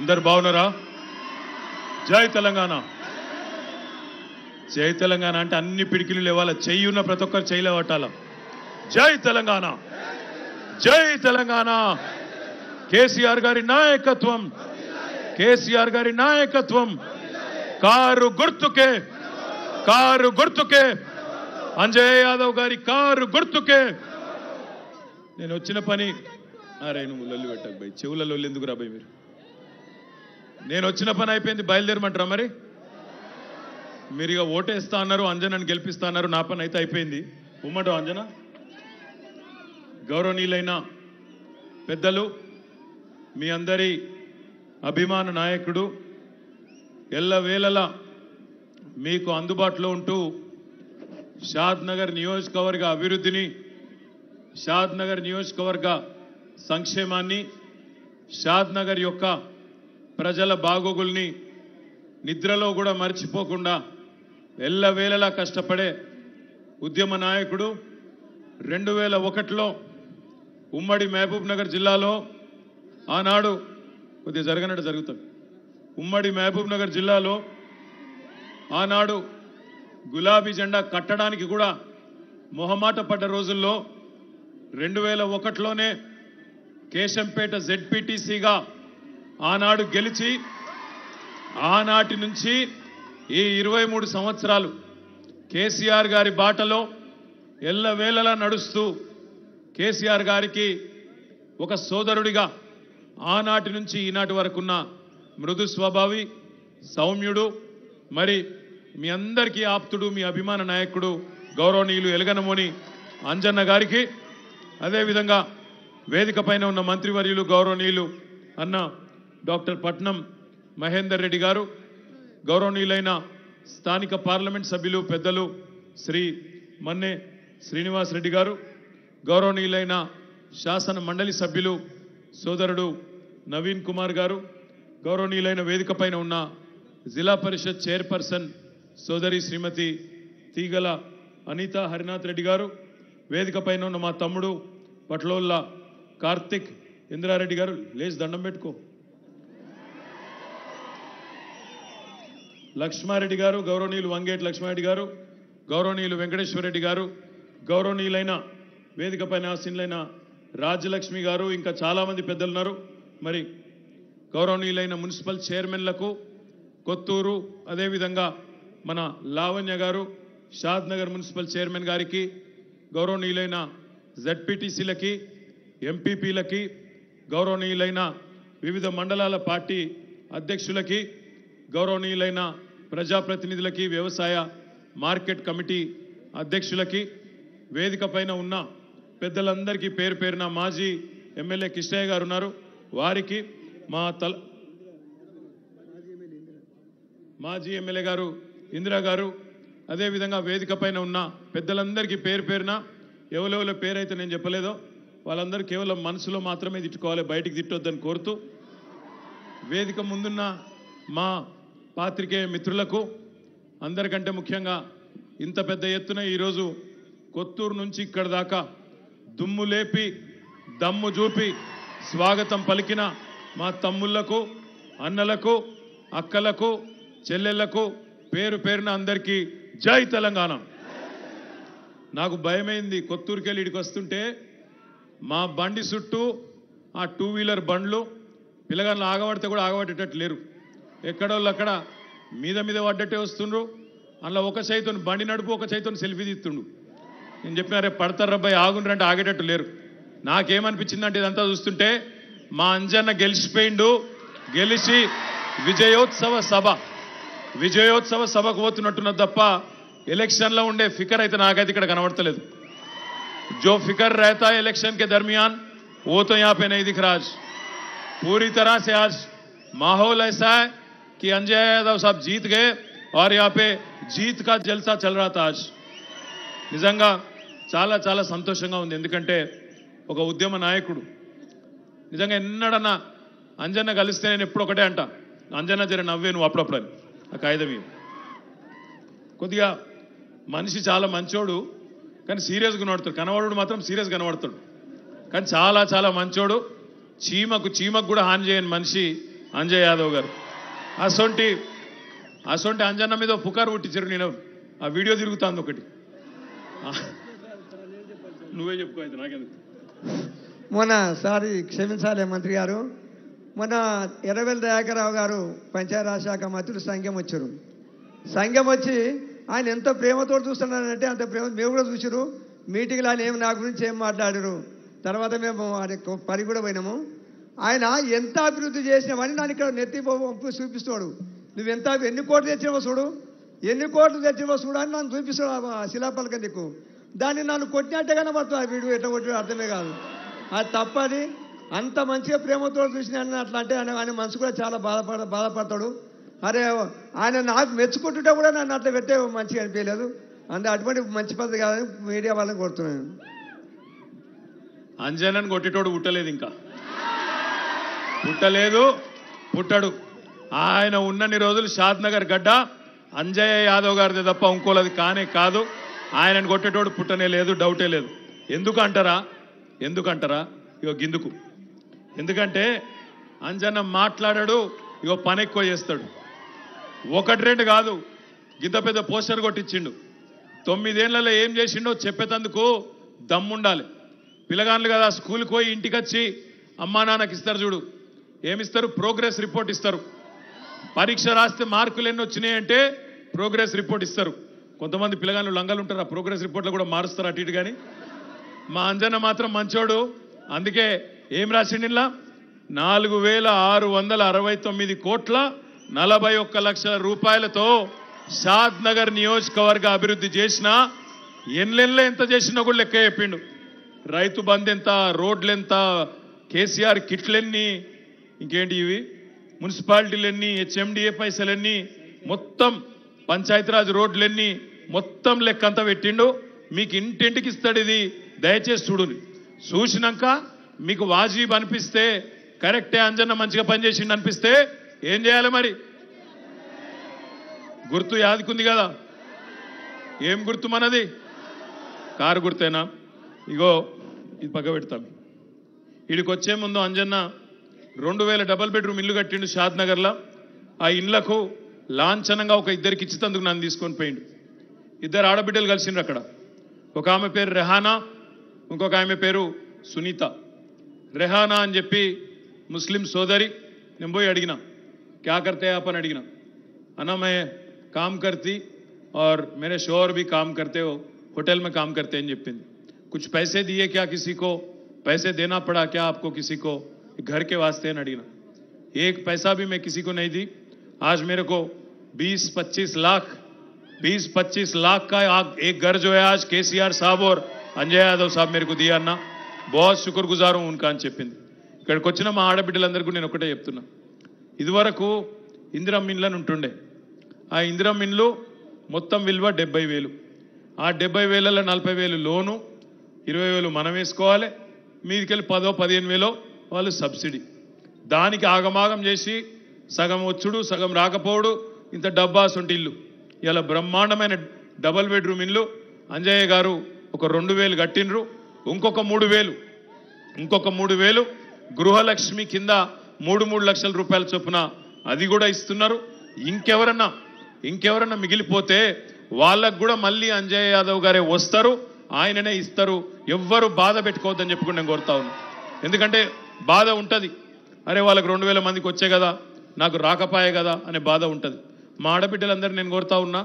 అందరు బాగున్నారా జై తెలంగాణ జై తెలంగాణ అంటే అన్ని పిడికిలు లేవాలా చెయ్యి ఉన్న ప్రతి ఒక్కరు చెయ్యి పట్టాల జై తెలంగాణ జై తెలంగాణ కేసీఆర్ గారి నాయకత్వం కేసీఆర్ గారి నాయకత్వం కారు గుర్తుకే కారు గుర్తుకే అంజయ్ యాదవ్ గారి కారు గుర్తుకే నేను వచ్చిన పని అరే నువ్వు లొల్లి పెట్టకు బై చెవుల లొల్లి ఎందుకు రాబాయి మీరు నేను వచ్చిన పని అయిపోయింది బయలుదేరమంటారా మరి మీరు ఇక ఓటేస్తా అన్నారు అంజనని గెలిపిస్తా అన్నారు నా పని అయితే అయిపోయింది ఉమ్మటో అంజన గౌరవనీయులైన పెద్దలు మీ అందరి అభిమాన నాయకుడు ఎల్లవేళలా మీకు అందుబాటులో ఉంటూ షాద్ నగర్ నియోజకవర్గ అభివృద్ధిని షాద్ నగర్ నియోజకవర్గ సంక్షేమాన్ని షాద్ నగర్ యొక్క ప్రజల బాగోగుల్ని నిద్రలో కూడా మర్చిపోకుండా ఎల్లవేళలా కష్టపడే ఉద్యమ నాయకుడు రెండు వేల ఒకటిలో ఉమ్మడి మహబూబ్ నగర్ జిల్లాలో ఆనాడు కొద్దిగా జరగనట్టు జరుగుతుంది ఉమ్మడి మహబూబ్ నగర్ జిల్లాలో ఆనాడు గులాబీ జెండా కట్టడానికి కూడా మొహమాట పడ్డ రోజుల్లో రెండు వేల ఒకటిలోనే కేశంపేట జెడ్పీటీసీగా ఆనాడు గెలిచి ఆనాటి నుంచి ఈ ఇరవై మూడు సంవత్సరాలు కేసీఆర్ గారి బాటలో ఎల్లవేళలా నడుస్తూ కేసీఆర్ గారికి ఒక సోదరుడిగా ఆనాటి నుంచి ఈనాటి వరకున్న మృదు స్వభావి సౌమ్యుడు మరి మీ అందరికీ ఆప్తుడు మీ అభిమాన నాయకుడు గౌరవనీయులు ఎలగనమోని అంజన్న గారికి అదేవిధంగా వేదిక పైన ఉన్న మంత్రివర్యులు గౌరవనీయులు అన్న డాక్టర్ పట్నం మహేందర్ రెడ్డి గారు గౌరవనీయులైన స్థానిక పార్లమెంట్ సభ్యులు పెద్దలు శ్రీ మన్నే శ్రీనివాస్ రెడ్డి గారు గౌరవనీయులైన శాసన మండలి సభ్యులు సోదరుడు నవీన్ కుమార్ గారు గౌరవనీయులైన వేదిక ఉన్న జిల్లా పరిషత్ చైర్పర్సన్ సోదరి శ్రీమతి తీగల అనిత హరినాథ్ రెడ్డి గారు వేదికపైన ఉన్న మా తమ్ముడు పట్లోళ్ళ కార్తిక్ ఇందిరారెడ్డి గారు లేచి దండం పెట్టుకో లక్ష్మారెడ్డి గారు గౌరవనీయులు వంగేటి లక్ష్మారెడ్డి గారు గౌరవనీయులు వెంకటేశ్వరరెడ్డి గారు గౌరవనీయులైన వేదిక పైన ఆశీనులైన రాజలక్ష్మి గారు ఇంకా చాలామంది పెద్దలు ఉన్నారు మరి గౌరవనీయులైన మున్సిపల్ చైర్మన్లకు కొత్తూరు అదేవిధంగా మన లావణ్య గారు షాద్ నగర్ మున్సిపల్ చైర్మన్ గారికి గౌరవనీయులైన జడ్పీటీసీలకి ఎంపీపీలకి గౌరవనీయులైన వివిధ మండలాల పార్టీ అధ్యక్షులకి గౌరవనీయులైన ప్రజాప్రతినిధులకి వ్యవసాయ మార్కెట్ కమిటీ అధ్యక్షులకి వేదిక పైన ఉన్న పెద్దలందరికీ పేరు పేరున మాజీ ఎమ్మెల్యే కృష్ణయ్య గారు ఉన్నారు వారికి మా తల మాజీ ఎమ్మెల్యే గారు ఇందిరా గారు అదేవిధంగా వేదిక పైన ఉన్న పెద్దలందరికీ పేరు పేరున ఎవరెవరి పేరైతే నేను చెప్పలేదో వాళ్ళందరూ కేవలం మనసులో మాత్రమే తిట్టుకోవాలి బయటికి తిట్టొద్దని కోరుతూ వేదిక ముందున్న మా పాత్రికేయ మిత్రులకు అందరికంటే ముఖ్యంగా ఇంత పెద్ద ఎత్తున ఈరోజు కొత్తూరు నుంచి ఇక్కడ దాకా దుమ్ము లేపి దమ్ము చూపి స్వాగతం పలికిన మా తమ్ముళ్లకు అన్నలకు అక్కలకు చెల్లెళ్లకు పేరు పేరున అందరికీ జై తెలంగాణ నాకు భయమైంది కొత్తూరుకి వెళ్ళి ఇడికి వస్తుంటే మా బండి చుట్టూ ఆ టూ వీలర్ బండ్లు పిల్లగాళ్ళు ఆగబడితే కూడా ఆగబడేటట్టు లేరు ఎక్కడోళ్ళు అక్కడ మీద మీద పడ్డట్టే వస్తుండ్రు అందులో ఒక చైతన్ బండి నడుపు ఒక చైతన్ సెల్ఫీ తీస్తుండు నేను చెప్పిన రేపు పడతారు రబ్బాయి అంటే ఆగేటట్టు లేరు నాకేమనిపించిందంటే ఇదంతా చూస్తుంటే మా అంజన్న గెలిచిపోయిండు గెలిచి విజయోత్సవ సభ విజయోత్సవ సభకు పోతున్నట్టున్నది తప్ప ఎలక్షన్లో ఉండే ఫికర్ అయితే నాకైతే ఇక్కడ కనబడతలేదు జో ఫికర్ రైతా ఎలక్షన్ కే के दरमियान वो రాజ్ यहाँ पे नहीं మాహోల్ रहा कि अंजय यादव साहब जीत गए और यहाँ पे జీత్ కా జల్సా చలరా తాజ్ నిజంగా చాలా చాలా సంతోషంగా ఉంది ఎందుకంటే ఒక ఉద్యమ నాయకుడు నిజంగా ఎన్నడన్నా అంజన్న కలిస్తే నేను ఎప్పుడు ఒకటే అంట అంజన్న జర నవ్వే నువ్వు అప్పుడప్పుడు అని ఆ కాయిదవి కొద్దిగా మనిషి చాలా మంచోడు కానీ సీరియస్గా కనబడతాడు కనబడు మాత్రం సీరియస్ కనబడతాడు కానీ చాలా చాలా మంచోడు చీమకు చీమకు కూడా హాని చేయని మనిషి అంజయ్ యాదవ్ గారు అసొంటి అసొంటి అంజన్న మీద పుకారు పుట్టించారు నేను ఆ వీడియో తిరుగుతాంది ఒకటి నువ్వే చెప్పుకో నాకెందుకు మొన్న సారీ క్షమించాలి మంత్రి గారు మొన్న ఎర్రవెల్లి దయాకర్రావు గారు పంచాయతీరాజ్ శాఖ మంత్రులు సంఘం వచ్చారు సంఘం వచ్చి ఆయన ఎంత ప్రేమతో చూస్తున్నారంటే అంత ప్రేమ మేము కూడా చూసారు మీటింగ్లో ఆయన ఏమి నా గురించి ఏం మాట్లాడారు తర్వాత మేము పని కూడా పోయినాము ఆయన ఎంత అభివృద్ధి చేసినవని నన్ను ఇక్కడ నెత్తి చూపిస్తాడు నువ్వు ఎంత ఎన్ని కోట్లు తెచ్చినవో చూడు ఎన్ని కోట్లు తెచ్చినవో చూడు అని నన్ను చూపిస్తాడు శిలాపలక నీకు దాన్ని నన్ను కొట్టినట్టే కనబడుతుంది వీడు ఎట్లా కొట్టిన అర్థమే కాదు అది తప్పది అంత మంచిగా ప్రేమతో చూసిన అట్లా అంటే ఆయన మనసు కూడా చాలా బాధపడ బాధపడతాడు అరే ఆయన నాకు మెచ్చుకుంటుంటే కూడా నన్ను అట్లా పెట్టే మంచిగా అనిపించలేదు అంటే అటువంటి మంచి పద్ధతి కాదని మీడియా వాళ్ళని కొడుతున్నాను అంజనని కొట్టేటోడు పుట్టలేదు ఇంకా పుట్టలేదు పుట్టడు ఆయన ఉన్నన్ని రోజులు షాద్నగర్ గడ్డ అంజయ్య యాదవ్ గారిది తప్ప ఇంకోలది కానే కాదు ఆయనను కొట్టేటోడు పుట్టనే లేదు డౌటే లేదు ఎందుకు అంటారా ఎందుకు అంటారా ఇగో గిందుకు ఎందుకంటే అంజన్న మాట్లాడాడు ఇగో పని ఎక్కువ చేస్తాడు ఒకటి రెండు కాదు గింత పెద్ద పోస్టర్ కొట్టించిండు తొమ్మిదేళ్లలో ఏం చేసిండో చెప్పేతందుకు దమ్ముండాలి పిల్లగాన్లు కదా స్కూల్కి పోయి ఇంటికి వచ్చి అమ్మా నాన్నకి ఇస్తారు చూడు ఏమిస్తారు ప్రోగ్రెస్ రిపోర్ట్ ఇస్తారు పరీక్ష రాస్తే మార్కులు ఎన్ని వచ్చినాయంటే ప్రోగ్రెస్ రిపోర్ట్ ఇస్తారు కొంతమంది పిల్లగాలు లంగాలు ఉంటారు ఆ ప్రోగ్రెస్ రిపోర్ట్లో కూడా మారుస్తారు అటు ఇటు కానీ మా అంజన్న మాత్రం మంచోడు అందుకే ఏం రాసిండిలా నాలుగు వేల ఆరు వందల అరవై తొమ్మిది కోట్ల నలభై ఒక్క లక్షల రూపాయలతో షాద్ నగర్ నియోజకవర్గ అభివృద్ధి చేసిన ఎన్లెన్లో ఎంత చేసినా కూడా లెక్క చెప్పిండు రైతు బంద్ ఎంత రోడ్లెంత కేసీఆర్ కిట్లెన్ని ఇంకేంటి ఇవి మున్సిపాలిటీలన్నీ హెచ్ఎండిఏ పైసలన్నీ మొత్తం పంచాయతీరాజ్ రోడ్లన్నీ మొత్తం లెక్క అంతా పెట్టిండు మీకు ఇంటింటికి ఇస్తాడు ఇది దయచేసి చూడుని చూసినాక మీకు వాజీబ్ అనిపిస్తే కరెక్టే అంజన్న మంచిగా పనిచేసిండు అనిపిస్తే ఏం చేయాలి మరి గుర్తు యాదికుంది కదా ఏం గుర్తు మనది కారు గుర్తేనా ఇగో ఇది పక్క పెడతాం వచ్చే ముందు అంజన్న रेल डबल बेड्रूम इं कटे शाद नगर इन लाछन इधर की नीसको इधर आड़बिडल कल अड़ आम पेर रेहाना इंकोक आम पेर सुनीता रेहाना अंजी मुस्लिम सोदरी नीबो अड़ना क्या करते अपन अड़ना अना मैं काम करती और मेरे शोर भी काम करते हो होटल में काम करते हैं कुछ पैसे दिए क्या किसी को पैसे देना पड़ा क्या आपको किसी को घर వాస్తే అని नडीना एक पैसा भी मैं किसी को नहीं दी బీస్ పచ్చీస్ లాఖ 20-25 लाख 20-25 लाख का కేసీఆర్ సాబ్ और అంజయ్ యాదవ్ సాబ్ మేరకు దియా అన్న బహుత్ షుకర్ గుజారు ఉన్కా అని చెప్పింది ఇక్కడికి వచ్చిన మా ఆడబిడ్డలందరికీ నేను ఒకటే చెప్తున్నా ఇదివరకు ఇందిరమ్మ ఇండ్లను ఉంటుండే ఆ ఇందిరమ్మ ఇండ్లు మొత్తం విలువ డెబ్బై వేలు ఆ డెబ్బై వేలలో నలభై వేలు లోను ఇరవై వేలు మనం వేసుకోవాలి మీదికెళ్ళి పదో పదిహేను వేలో వాళ్ళు సబ్సిడీ దానికి ఆగమాగం చేసి సగం వచ్చుడు సగం రాకపోవడు ఇంత డబ్బా ఉంటే ఇల్లు ఇలా బ్రహ్మాండమైన డబల్ బెడ్రూమ్ ఇల్లు అంజయ్య గారు ఒక రెండు వేలు కట్టినరు ఇంకొక మూడు వేలు ఇంకొక మూడు వేలు గృహలక్ష్మి కింద మూడు మూడు లక్షల రూపాయల చొప్పున అది కూడా ఇస్తున్నారు ఇంకెవరన్నా ఇంకెవరన్నా మిగిలిపోతే వాళ్ళకు కూడా మళ్ళీ అంజయ్య యాదవ్ గారే వస్తారు ఆయననే ఇస్తారు ఎవ్వరు బాధ పెట్టుకోవద్దని చెప్పుకుని నేను కోరుతా ఉన్నాను ఎందుకంటే బాధ ఉంటుంది అరే వాళ్ళకి రెండు వేల మందికి వచ్చే కదా నాకు రాకపాయే కదా అనే బాధ ఉంటుంది మా ఆడబిడ్డలందరూ నేను కోరుతా ఉన్నా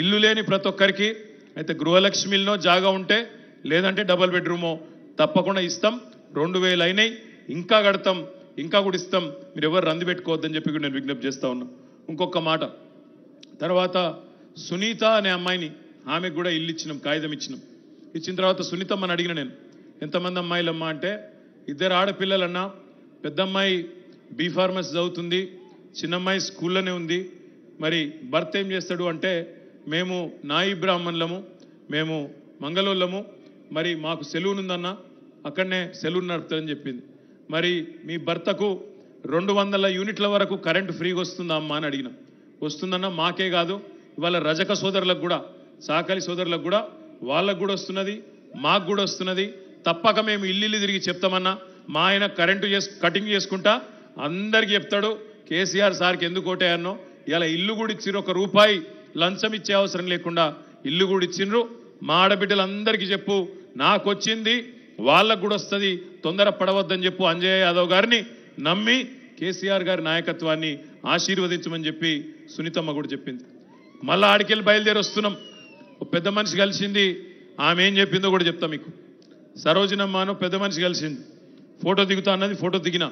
ఇల్లు లేని ప్రతి ఒక్కరికి అయితే గృహలక్ష్మిలో జాగా ఉంటే లేదంటే డబల్ బెడ్రూమో తప్పకుండా ఇస్తాం రెండు అయినాయి ఇంకా కడతాం ఇంకా కూడా ఇస్తాం మీరు ఎవరు రంది పెట్టుకోవద్దని చెప్పి నేను విజ్ఞప్తి చేస్తూ ఉన్నా ఇంకొక మాట తర్వాత సునీత అనే అమ్మాయిని ఆమెకు కూడా ఇల్లు ఇచ్చినాం కాగితం ఇచ్చినాం ఇచ్చిన తర్వాత సునీతమ్మని అడిగిన నేను ఎంతమంది అమ్మాయిలమ్మ అంటే ఇద్దరు ఆడపిల్లలన్నా పెద్దమ్మాయి బీ చదువుతుంది చిన్నమ్మాయి స్కూల్లోనే ఉంది మరి భర్త ఏం చేస్తాడు అంటే మేము నాయి బ్రాహ్మణులము మేము మంగళూళ్ళము మరి మాకు సెలూన్ ఉందన్న అక్కడనే సెలూన్ నడుపుతుందని చెప్పింది మరి మీ భర్తకు రెండు వందల యూనిట్ల వరకు కరెంట్ ఫ్రీగా వస్తుందా అమ్మా అని అడిగిన వస్తుందన్న మాకే కాదు ఇవాళ రజక సోదరులకు కూడా సాకలి సోదరులకు కూడా వాళ్ళకు కూడా వస్తున్నది మాకు కూడా వస్తున్నది తప్పక మేము ఇల్లు తిరిగి చెప్తామన్నా మా ఆయన కరెంటు చేసు కటింగ్ చేసుకుంటా అందరికి చెప్తాడు కేసీఆర్ సార్కి ఎందుకు ఓటేయన్నో ఇలా ఇల్లు కూడా ఇచ్చిర్రు ఒక రూపాయి లంచం ఇచ్చే అవసరం లేకుండా ఇల్లు కూడా ఇచ్చిండ్రు మా ఆడబిడ్డలందరికీ చెప్పు నాకు వచ్చింది వాళ్ళకు కూడా వస్తుంది తొందర పడవద్దని చెప్పు అంజయ్ యాదవ్ గారిని నమ్మి కేసీఆర్ గారి నాయకత్వాన్ని ఆశీర్వదించమని చెప్పి సునీతమ్మ కూడా చెప్పింది మళ్ళా ఆడికెళ్ళి బయలుదేరి వస్తున్నాం పెద్ద మనిషి కలిసింది ఆమె ఏం చెప్పిందో కూడా చెప్తాం మీకు సరోజనమ్మను పెద్ద మనిషి కలిసింది ఫోటో దిగుతా అన్నది ఫోటో దిగిన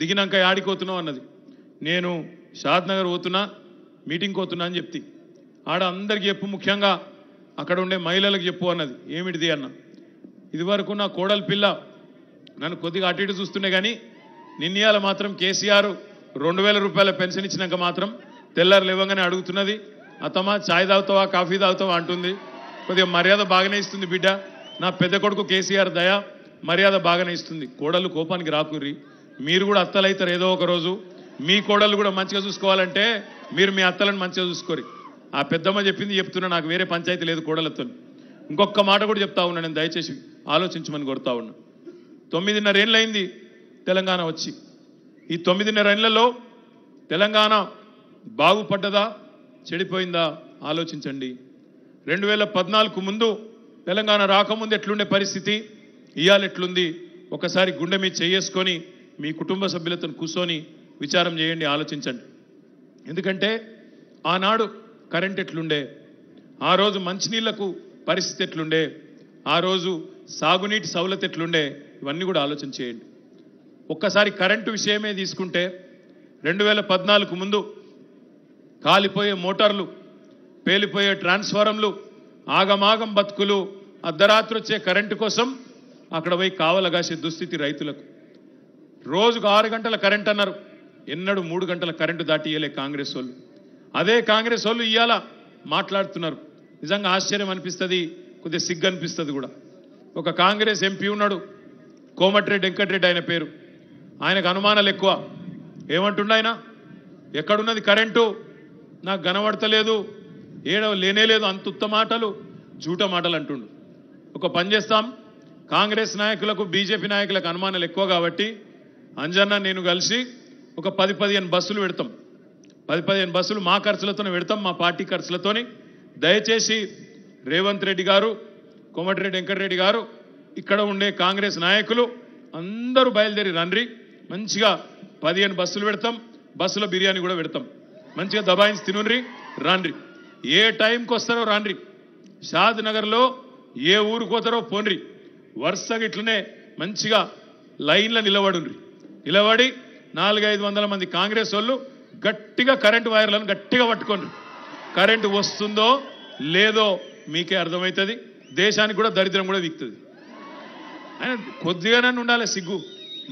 దిగినాక పోతున్నావు అన్నది నేను షాద్ నగర్ పోతున్నా మీటింగ్ పోతున్నా అని చెప్తి ఆడ అందరికి చెప్పు ముఖ్యంగా అక్కడ ఉండే మహిళలకు చెప్పు అన్నది ఏమిటిది అన్న ఇదివరకు నా కోడలి పిల్ల నన్ను కొద్దిగా అటు ఇటు చూస్తుండే కానీ నిన్నయాల మాత్రం కేసీఆర్ రెండు వేల రూపాయల పెన్షన్ ఇచ్చినాక మాత్రం తెల్లారు లేవంగానే అడుగుతున్నది అతమా ఛాయ్ తాగుతావా కాఫీ తాగుతావా అంటుంది కొద్దిగా మర్యాద బాగానే ఇస్తుంది బిడ్డ నా పెద్ద కొడుకు కేసీఆర్ దయ మర్యాద బాగానే ఇస్తుంది కోడలు కోపానికి రాకుర్రి మీరు కూడా అత్తలైతారు ఏదో ఒక రోజు మీ కోడలు కూడా మంచిగా చూసుకోవాలంటే మీరు మీ అత్తలను మంచిగా చూసుకోరు ఆ పెద్దమ్మ చెప్పింది చెప్తున్నా నాకు వేరే పంచాయతీ లేదు కోడలతో ఇంకొక మాట కూడా చెప్తా ఉన్నా నేను దయచేసి ఆలోచించమని కోరుతా ఉన్నా తొమ్మిదిన్నర ఏళ్ళైంది తెలంగాణ వచ్చి ఈ తొమ్మిదిన్నర ఏళ్ళలో తెలంగాణ బాగుపడ్డదా చెడిపోయిందా ఆలోచించండి రెండు వేల ముందు తెలంగాణ రాకముందు ఎట్లుండే పరిస్థితి ఇవాళ ఎట్లుంది ఒకసారి గుండె మీద చేసుకొని మీ కుటుంబ సభ్యులతో కూర్చొని విచారం చేయండి ఆలోచించండి ఎందుకంటే ఆనాడు కరెంట్ ఎట్లుండే ఆ రోజు మంచినీళ్లకు పరిస్థితి ఎట్లుండే ఆ రోజు సాగునీటి సౌలత ఎట్లుండే ఇవన్నీ కూడా ఆలోచన చేయండి ఒక్కసారి కరెంటు విషయమే తీసుకుంటే రెండు వేల పద్నాలుగు ముందు కాలిపోయే మోటార్లు పేలిపోయే ట్రాన్స్ఫారంలు ఆగమాగం బతుకులు అర్ధరాత్రి వచ్చే కరెంటు కోసం అక్కడ పోయి కావలగాసే దుస్థితి రైతులకు రోజుకు ఆరు గంటల కరెంట్ అన్నారు ఎన్నడూ మూడు గంటల కరెంటు దాటియలే కాంగ్రెస్ వాళ్ళు అదే కాంగ్రెస్ వాళ్ళు ఇవాళ మాట్లాడుతున్నారు నిజంగా ఆశ్చర్యం అనిపిస్తుంది కొద్దిగా సిగ్గు అనిపిస్తుంది కూడా ఒక కాంగ్రెస్ ఎంపీ ఉన్నాడు కోమటిరెడ్డి వెంకటరెడ్డి ఆయన పేరు ఆయనకు అనుమానాలు ఎక్కువ ఏమంటుండ ఆయన ఎక్కడున్నది కరెంటు నాకు కనబడతలేదు ఏడవ లేనేలేదు అంత ఉత్తమాటలు జూట మాటలు అంటుండు ఒక పని చేస్తాం కాంగ్రెస్ నాయకులకు బీజేపీ నాయకులకు అనుమానాలు ఎక్కువ కాబట్టి అంజన్న నేను కలిసి ఒక పది పదిహేను బస్సులు పెడతాం పది పదిహేను బస్సులు మా ఖర్చులతోనే పెడతాం మా పార్టీ ఖర్చులతోని దయచేసి రేవంత్ రెడ్డి గారు కోమటిరెడ్డి వెంకటరెడ్డి గారు ఇక్కడ ఉండే కాంగ్రెస్ నాయకులు అందరూ బయలుదేరి రండి మంచిగా పదిహేను బస్సులు పెడతాం బస్సులో బిర్యానీ కూడా పెడతాం మంచిగా దబాయించి తినుండ్రి రాండ్రి ఏ టైంకి వస్తారో రాండ్రి షాద్ నగర్లో ఏ ఊరికి పోతారో పోన్రి వరుసగా ఇట్లనే మంచిగా లైన్లో నిలబడి నిలబడి నాలుగైదు వందల మంది కాంగ్రెస్ వాళ్ళు గట్టిగా కరెంటు వైర్లను గట్టిగా పట్టుకోండి కరెంటు వస్తుందో లేదో మీకే అర్థమవుతుంది దేశానికి కూడా దరిద్రం కూడా విక్తుంది ఆయన కొద్దిగానే ఉండాలి సిగ్గు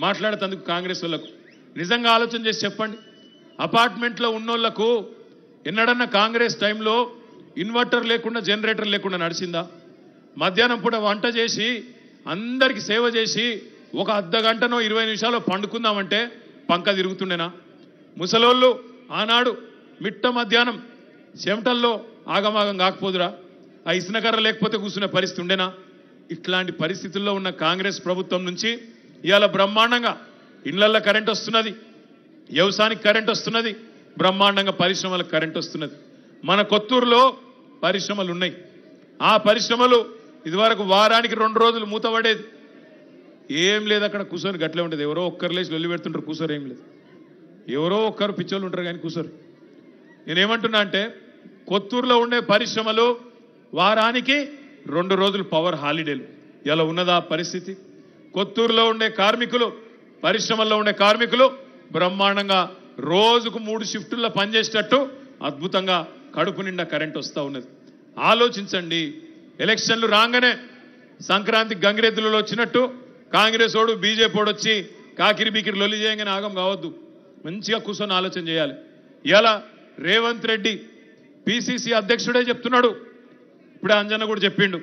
మాట్లాడుతందుకు కాంగ్రెస్ వాళ్ళకు నిజంగా ఆలోచన చేసి చెప్పండి అపార్ట్మెంట్లో ఉన్నోళ్లకు ఎన్నడన్నా కాంగ్రెస్ టైంలో ఇన్వర్టర్ లేకుండా జనరేటర్ లేకుండా నడిచిందా మధ్యాహ్నం పూట వంట చేసి అందరికి సేవ చేసి ఒక అర్ధ గంటనో ఇరవై నిమిషాలు పండుకుందామంటే పంక తిరుగుతుండేనా ముసలోళ్ళు ఆనాడు మిట్ట మధ్యాహ్నం చెమటల్లో ఆగమాగం కాకపోదురా ఆ ఇసునకర్ర లేకపోతే కూర్చునే పరిస్థితి ఉండేనా ఇట్లాంటి పరిస్థితుల్లో ఉన్న కాంగ్రెస్ ప్రభుత్వం నుంచి ఇవాళ బ్రహ్మాండంగా ఇళ్లల్లో కరెంట్ వస్తున్నది వ్యవసాయానికి కరెంట్ వస్తున్నది బ్రహ్మాండంగా పరిశ్రమలకు కరెంట్ వస్తున్నది మన కొత్తూరులో పరిశ్రమలు ఉన్నాయి ఆ పరిశ్రమలు ఇదివరకు వారానికి రెండు రోజులు మూత పడేది ఏం లేదు అక్కడ కూసోని గట్లే ఉండేది ఎవరో ఒక్కరు లేచి వెళ్ళి పెడుతుంటారు కూసోరు ఏం లేదు ఎవరో ఒక్కరు పిచ్చోళ్ళు ఉంటారు కానీ కూసోరు నేనేమంటున్నా అంటే కొత్తూరులో ఉండే పరిశ్రమలు వారానికి రెండు రోజులు పవర్ హాలిడేలు ఇలా ఉన్నదా పరిస్థితి కొత్తూరులో ఉండే కార్మికులు పరిశ్రమల్లో ఉండే కార్మికులు బ్రహ్మాండంగా రోజుకు మూడు షిఫ్టుల్లో పనిచేసేటట్టు అద్భుతంగా కడుపు నిండా కరెంట్ వస్తూ ఉన్నది ఆలోచించండి ఎలక్షన్లు రాగానే సంక్రాంతి గంగిరెద్దులలో వచ్చినట్టు కాంగ్రెస్ ఓడు బీజేపీ వాడు వచ్చి కాకిరి బీకిరి లొల్లి చేయంగానే ఆగం కావద్దు మంచిగా కూర్చొని ఆలోచన చేయాలి ఇలా రేవంత్ రెడ్డి పిసిసి అధ్యక్షుడే చెప్తున్నాడు ఇప్పుడే అంజన్న కూడా చెప్పిండు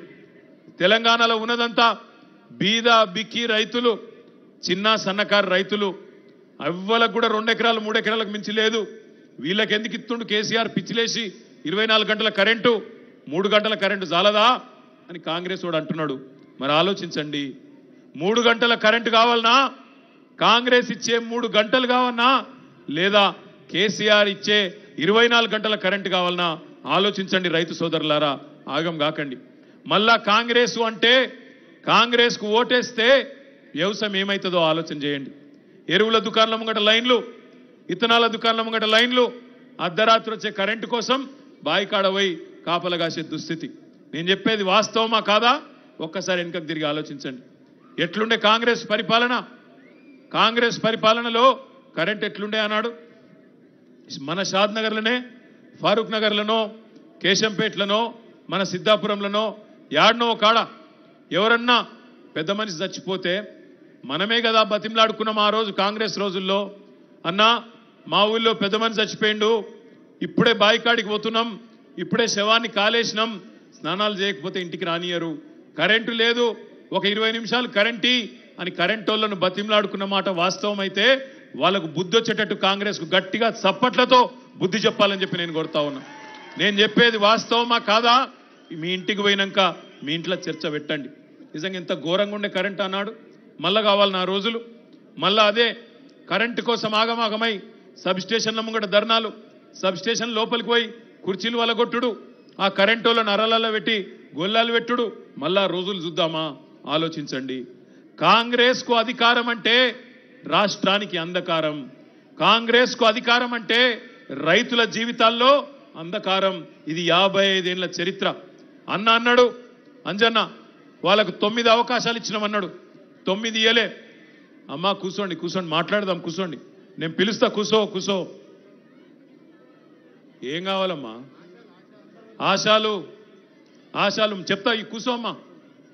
తెలంగాణలో ఉన్నదంతా బీద బిక్కి రైతులు చిన్న సన్నకారు రైతులు అవ్వలకు కూడా రెండు ఎకరాలు మూడు ఎకరాలకు మించి లేదు వీళ్ళకి ఎందుకు ఇస్తుండు కేసీఆర్ పిచ్చిలేసి ఇరవై గంటల కరెంటు మూడు గంటల కరెంటు జాలదా అని కాంగ్రెస్ వాడు అంటున్నాడు మరి ఆలోచించండి మూడు గంటల కరెంటు కావాలనా కాంగ్రెస్ ఇచ్చే మూడు గంటలు కావాలనా లేదా కేసీఆర్ ఇచ్చే ఇరవై గంటల కరెంటు కావాలనా ఆలోచించండి రైతు సోదరులారా ఆగం కాకండి మళ్ళా కాంగ్రెస్ అంటే కాంగ్రెస్కు ఓటేస్తే వ్యవసాయం ఏమవుతుందో ఆలోచన చేయండి ఎరువుల దుకాణం ముంగట లైన్లు ఇత్తనాల దుకాణం ముంగట లైన్లు అర్ధరాత్రి వచ్చే కరెంటు కోసం బాయికాడ పోయి కాపల కాసే దుస్థితి నేను చెప్పేది వాస్తవమా కాదా ఒక్కసారి వెనుకకు తిరిగి ఆలోచించండి ఎట్లుండే కాంగ్రెస్ పరిపాలన కాంగ్రెస్ పరిపాలనలో కరెంట్ ఎట్లుండే అన్నాడు మన షాద్ నగర్లోనే ఫారూక్ నగర్లోనో కేశంపేట్లనో మన సిద్ధాపురంలోనో యాడనో కాడ ఎవరన్నా పెద్ద మనిషి చచ్చిపోతే మనమే కదా బతిమలాడుకున్నాం ఆ రోజు కాంగ్రెస్ రోజుల్లో అన్నా మా ఊళ్ళో పెద్ద మనిషి చచ్చిపోయిండు ఇప్పుడే బాయికాడికి పోతున్నాం ఇప్పుడే శవాన్ని కాలేసినాం స్నానాలు చేయకపోతే ఇంటికి రానియరు కరెంటు లేదు ఒక ఇరవై నిమిషాలు కరెంటీ అని కరెంటు వాళ్ళను బతిమలాడుకున్న మాట వాస్తవం అయితే వాళ్ళకు బుద్ధి వచ్చేటట్టు కాంగ్రెస్కు గట్టిగా చప్పట్లతో బుద్ధి చెప్పాలని చెప్పి నేను కోరుతా ఉన్నా నేను చెప్పేది వాస్తవమా కాదా మీ ఇంటికి పోయినాక మీ ఇంట్లో చర్చ పెట్టండి నిజంగా ఇంత ఘోరంగా ఉండే కరెంట్ అన్నాడు మళ్ళా కావాలి నా రోజులు మళ్ళా అదే కరెంటు కోసం ఆగమాగమై సబ్ స్టేషన్ల ముంగట ధర్నాలు సబ్ స్టేషన్ లోపలికి పోయి కుర్చీలు వలగొట్టుడు ఆ కరెంటోలో నరాలలో పెట్టి గొల్లాలు పెట్టుడు మళ్ళా రోజులు చూద్దామా ఆలోచించండి కాంగ్రెస్కు అధికారం అంటే రాష్ట్రానికి అంధకారం కాంగ్రెస్కు అధికారం అంటే రైతుల జీవితాల్లో అంధకారం ఇది యాభై ఐదేళ్ల చరిత్ర అన్న అన్నాడు అంజన్న వాళ్ళకు తొమ్మిది అవకాశాలు ఇచ్చినామన్నాడు తొమ్మిది ఇయలే అమ్మ కూర్చోండి కూర్చోండి మాట్లాడదాం కూర్చోండి నేను పిలుస్తా కూసో కూసో ఏం కావాలమ్మా ఆశాలు ఆశాలు చెప్తా ఈ కూసోమ్మా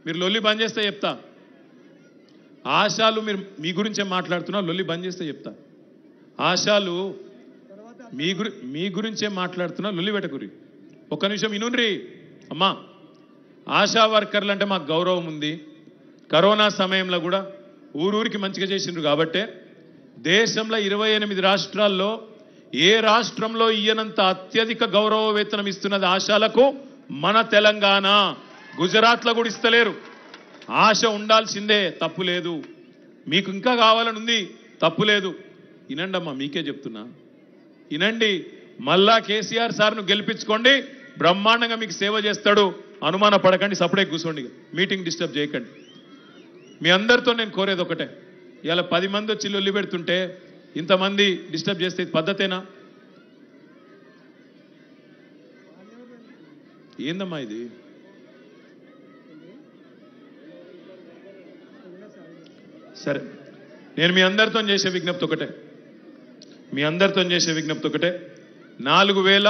మీరు లొల్లి బంద్ చేస్తే చెప్తా ఆశాలు మీరు మీ గురించే మాట్లాడుతున్నా లొల్లి బంద్ చేస్తే చెప్తా ఆశాలు మీ గురి మీ గురించే మాట్లాడుతున్నా లొల్లి పెట్టకురి ఒక్క నిమిషం ఇనుండ్రి అమ్మా ఆశా వర్కర్లు అంటే మాకు గౌరవం ఉంది కరోనా సమయంలో కూడా ఊరూరికి మంచిగా చేసిండ్రు కాబట్టే దేశంలో ఇరవై ఎనిమిది రాష్ట్రాల్లో ఏ రాష్ట్రంలో ఈయనంత అత్యధిక గౌరవ వేతనం ఇస్తున్నది ఆశాలకు మన తెలంగాణ గుజరాత్లో కూడా ఇస్తలేరు ఆశ ఉండాల్సిందే తప్పు లేదు మీకు ఇంకా కావాలనుంది తప్పు లేదు వినండమ్మా మీకే చెప్తున్నా వినండి మళ్ళా కేసీఆర్ సార్ను గెలిపించుకోండి బ్రహ్మాండంగా మీకు సేవ చేస్తాడు అనుమాన పడకండి సపరేట్ కూర్చోండి మీటింగ్ డిస్టర్బ్ చేయకండి మీ అందరితో నేను కోరేది ఒకటే ఇవాళ పది మంది వచ్చి లొల్లి పెడుతుంటే ఇంతమంది డిస్టర్బ్ చేస్తే పద్ధతేనా ఏందమ్మా ఇది సరే నేను మీ అందరితో చేసే విజ్ఞప్తి ఒకటే మీ అందరితో చేసే విజ్ఞప్తి ఒకటే నాలుగు వేల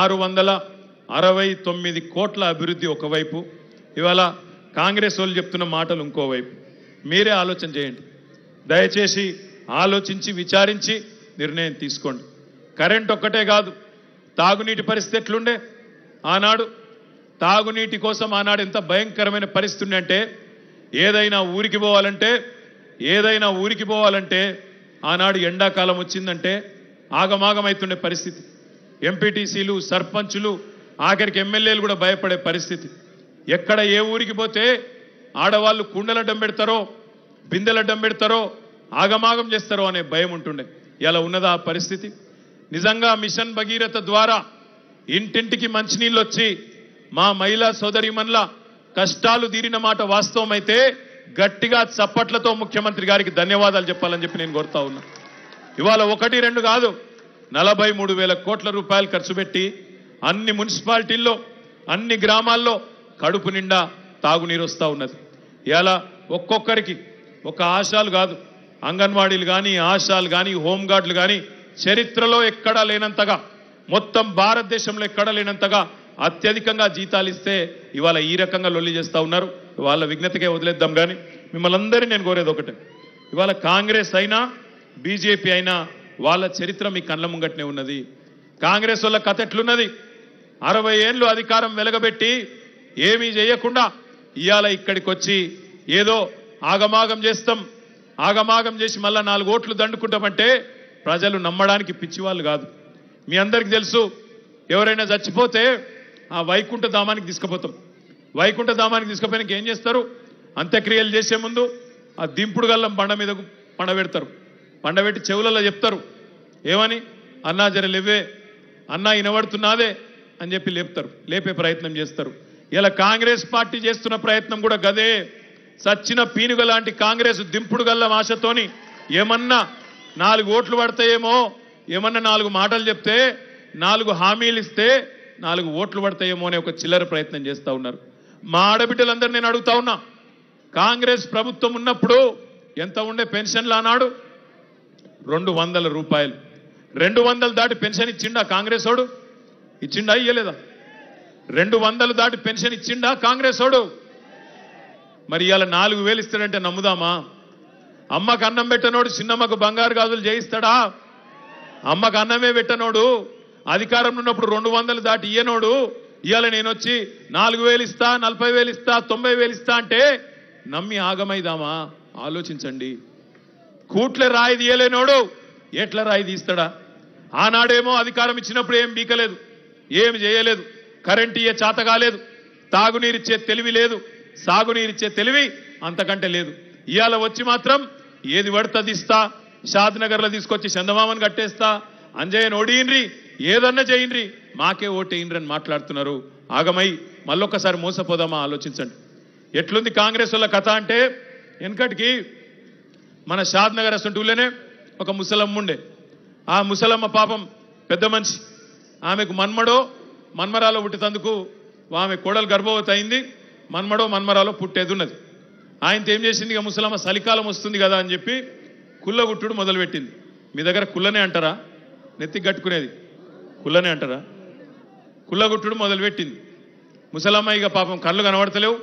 ఆరు వందల అరవై తొమ్మిది కోట్ల అభివృద్ధి ఒకవైపు ఇవాళ కాంగ్రెస్ వాళ్ళు చెప్తున్న మాటలు ఇంకోవైపు మీరే ఆలోచన చేయండి దయచేసి ఆలోచించి విచారించి నిర్ణయం తీసుకోండి కరెంట్ ఒక్కటే కాదు తాగునీటి పరిస్థితి ఎట్లుండే ఆనాడు తాగునీటి కోసం ఆనాడు ఎంత భయంకరమైన పరిస్థితి అంటే ఏదైనా ఊరికి పోవాలంటే ఏదైనా ఊరికి పోవాలంటే ఆనాడు ఎండాకాలం వచ్చిందంటే ఆగమాగమవుతుండే పరిస్థితి ఎంపీటీసీలు సర్పంచులు ఆఖరికి ఎమ్మెల్యేలు కూడా భయపడే పరిస్థితి ఎక్కడ ఏ ఊరికి పోతే ఆడవాళ్ళు కుండలడ్డం పెడతారో బిందెలడ్డం పెడతారో ఆగమాగం చేస్తారో అనే భయం ఉంటుండే ఇలా ఉన్నదా ఆ పరిస్థితి నిజంగా మిషన్ భగీరథ ద్వారా ఇంటింటికి మంచినీళ్ళు వచ్చి మా మహిళా సోదరిమన్ల కష్టాలు తీరిన మాట వాస్తవమైతే గట్టిగా చప్పట్లతో ముఖ్యమంత్రి గారికి ధన్యవాదాలు చెప్పాలని చెప్పి నేను కోరుతా ఉన్నా ఇవాళ ఒకటి రెండు కాదు నలభై మూడు వేల కోట్ల రూపాయలు ఖర్చు పెట్టి అన్ని మున్సిపాలిటీల్లో అన్ని గ్రామాల్లో కడుపు నిండా తాగునీరు వస్తూ ఉన్నది ఇలా ఒక్కొక్కరికి ఒక ఆశాలు కాదు అంగన్వాడీలు కానీ ఆశాలు కానీ హోంగార్డులు కానీ చరిత్రలో ఎక్కడా లేనంతగా మొత్తం భారతదేశంలో ఎక్కడా లేనంతగా అత్యధికంగా జీతాలు ఇస్తే ఇవాళ ఈ రకంగా లొల్లి చేస్తూ ఉన్నారు వాళ్ళ విఘ్నతకే వదిలేద్దాం కానీ మిమ్మల్ని అందరినీ నేను కోరేది ఒకటే ఇవాళ కాంగ్రెస్ అయినా బీజేపీ అయినా వాళ్ళ చరిత్ర మీ కళ్ళ ముంగట్నే ఉన్నది కాంగ్రెస్ వాళ్ళ కథ ఎట్లున్నది అరవై ఏళ్ళు అధికారం వెలగబెట్టి ఏమీ చేయకుండా ఇవాళ ఇక్కడికి వచ్చి ఏదో ఆగమాగం చేస్తాం ఆగమాగం చేసి మళ్ళీ నాలుగు ఓట్లు దండుకుంటామంటే ప్రజలు నమ్మడానికి పిచ్చివాళ్ళు కాదు మీ అందరికి తెలుసు ఎవరైనా చచ్చిపోతే ఆ వైకుంఠ ధామానికి తీసుకుపోతాం వైకుంఠ ధామానికి తీసుకుపోయినాక ఏం చేస్తారు అంత్యక్రియలు చేసే ముందు ఆ దింపుడు గల్లం బండ మీద పండబెడతారు పండబెట్టి చెవులలో చెప్తారు ఏమని అన్నా జర లేవే అన్నా వినబడుతున్నాదే అని చెప్పి లేపుతారు లేపే ప్రయత్నం చేస్తారు ఇలా కాంగ్రెస్ పార్టీ చేస్తున్న ప్రయత్నం కూడా గదే సచ్చిన పీనుగ లాంటి కాంగ్రెస్ దింపుడు గల్లం ఆశతోని ఏమన్నా నాలుగు ఓట్లు పడతాయేమో ఏమన్నా నాలుగు మాటలు చెప్తే నాలుగు హామీలు ఇస్తే నాలుగు ఓట్లు పడతాయేమో అనే ఒక చిల్లర ప్రయత్నం చేస్తూ ఉన్నారు మా ఆడబిడ్డలందరూ నేను అడుగుతా ఉన్నా కాంగ్రెస్ ప్రభుత్వం ఉన్నప్పుడు ఎంత ఉండే పెన్షన్లు అన్నాడు రెండు వందల రూపాయలు రెండు వందలు దాటి పెన్షన్ ఇచ్చిండా కాంగ్రెస్ వాడు ఇచ్చిండా ఇయ్యలేదా రెండు వందలు దాటి పెన్షన్ ఇచ్చిండా కాంగ్రెస్ వాడు మరి ఇవాళ నాలుగు వేలు ఇస్తాడంటే నమ్ముదామా అమ్మకు అన్నం పెట్టనోడు చిన్నమ్మకు బంగారు గాజులు చేయిస్తాడా అమ్మకు అన్నమే పెట్టనోడు అధికారంలో ఉన్నప్పుడు రెండు వందలు దాటి ఇయ్యనోడు ఇవాళ నేను వచ్చి నాలుగు వేలు ఇస్తా నలభై వేలు ఇస్తా తొంభై వేలు ఇస్తా అంటే నమ్మి ఆగమైదామా ఆలోచించండి కూట్ల రాయి తీయలేనోడు ఎట్ల రాయి తీస్తాడా ఆనాడేమో అధికారం ఇచ్చినప్పుడు ఏం బీకలేదు ఏం చేయలేదు కరెంట్ ఇయ్యే చాత కాలేదు తాగునీరిచ్చే తెలివి లేదు సాగునీరిచ్చే తెలివి అంతకంటే లేదు ఇవాళ వచ్చి మాత్రం ఏది పడుతుంది ఇస్తా షాద్ నగర్లో తీసుకొచ్చి చందమామని కట్టేస్తా అంజయ్యను ఓడియన్రి ఏదన్నా చేయండి మాకే ఓటేయినరి అని మాట్లాడుతున్నారు ఆగమై మళ్ళొక్కసారి మోసపోదామా ఆలోచించండి ఎట్లుంది కాంగ్రెస్ వాళ్ళ కథ అంటే వెనకటికి మన షాద్ నగర్ అసంటూలోనే ఒక ముసలమ్మ ఉండే ఆ ముసలమ్మ పాపం పెద్ద మనిషి ఆమెకు మన్మడో మన్మరాలో పుట్టినందుకు ఆమె కోడలు గర్భవతి అయింది మన్మడో మన్మరాలో పుట్టేదున్నది ఆయనతో ఏం చేసింది ఇక ముసలమ్మ చలికాలం వస్తుంది కదా అని చెప్పి గుట్టుడు మొదలుపెట్టింది మీ దగ్గర కుల్లనే అంటారా నెత్తి కట్టుకునేది కుల్లనే అంటారా గుట్టుడు మొదలుపెట్టింది ముసలమ్మ ఇక పాపం కళ్ళు కనబడతలేవు